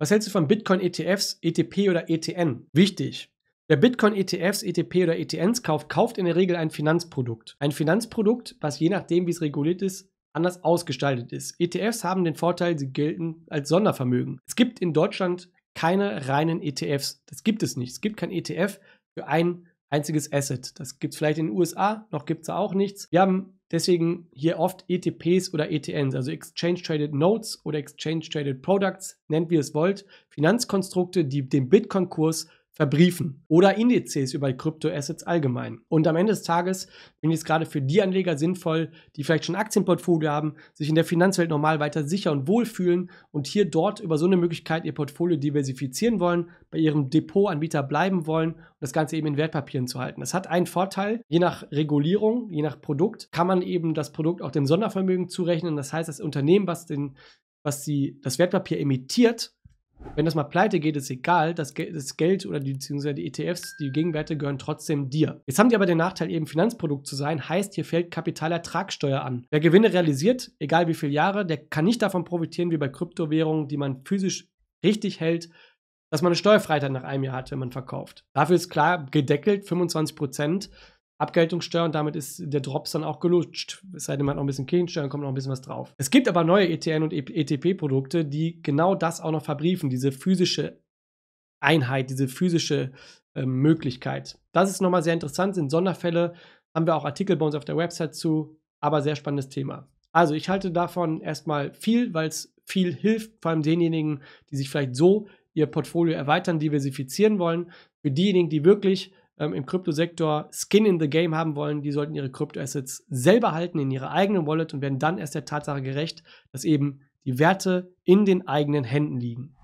Was hältst du von Bitcoin-ETFs, ETP oder ETN? Wichtig. Wer Bitcoin-ETFs, ETP oder ETNs kauft, kauft in der Regel ein Finanzprodukt. Ein Finanzprodukt, was je nachdem, wie es reguliert ist, anders ausgestaltet ist. ETFs haben den Vorteil, sie gelten als Sondervermögen. Es gibt in Deutschland keine reinen ETFs. Das gibt es nicht. Es gibt kein ETF für ein einziges Asset. Das gibt es vielleicht in den USA, noch gibt es da auch nichts. Wir haben Deswegen hier oft ETPs oder ETNs, also Exchange Traded Notes oder Exchange Traded Products, nennt wie ihr es wollt, Finanzkonstrukte, die den Bitcoin-Kurs verbriefen oder Indizes über Kryptoassets allgemein. Und am Ende des Tages finde ich es gerade für die Anleger sinnvoll, die vielleicht schon Aktienportfolio haben, sich in der Finanzwelt normal weiter sicher und wohl fühlen und hier dort über so eine Möglichkeit ihr Portfolio diversifizieren wollen, bei ihrem Depotanbieter bleiben wollen und das Ganze eben in Wertpapieren zu halten. Das hat einen Vorteil, je nach Regulierung, je nach Produkt kann man eben das Produkt auch dem Sondervermögen zurechnen. Das heißt, das Unternehmen, was den was sie das Wertpapier emittiert, wenn das mal pleite geht, ist egal. Das, Geld, das Geld oder die, beziehungsweise die ETFs, die Gegenwerte gehören trotzdem dir. Jetzt haben die aber den Nachteil, eben Finanzprodukt zu sein. Heißt, hier fällt Kapitalertragsteuer an. Wer Gewinne realisiert, egal wie viele Jahre, der kann nicht davon profitieren, wie bei Kryptowährungen, die man physisch richtig hält, dass man eine Steuerfreiheit nach einem Jahr hat, wenn man verkauft. Dafür ist klar gedeckelt 25 Prozent Abgeltungssteuer und damit ist der Drops dann auch gelutscht. Es sei denn, man hat noch ein bisschen Kirchensteuer, kommt noch ein bisschen was drauf. Es gibt aber neue ETN und ETP-Produkte, e die genau das auch noch verbriefen, diese physische Einheit, diese physische äh, Möglichkeit. Das ist nochmal sehr interessant. Sind Sonderfälle, haben wir auch Artikel bei uns auf der Website zu, aber sehr spannendes Thema. Also ich halte davon erstmal viel, weil es viel hilft, vor allem denjenigen, die sich vielleicht so ihr Portfolio erweitern, diversifizieren wollen. Für diejenigen, die wirklich ähm, im Kryptosektor Skin in the Game haben wollen, die sollten ihre Kryptoassets selber halten in ihrer eigenen Wallet und werden dann erst der Tatsache gerecht, dass eben die Werte in den eigenen Händen liegen.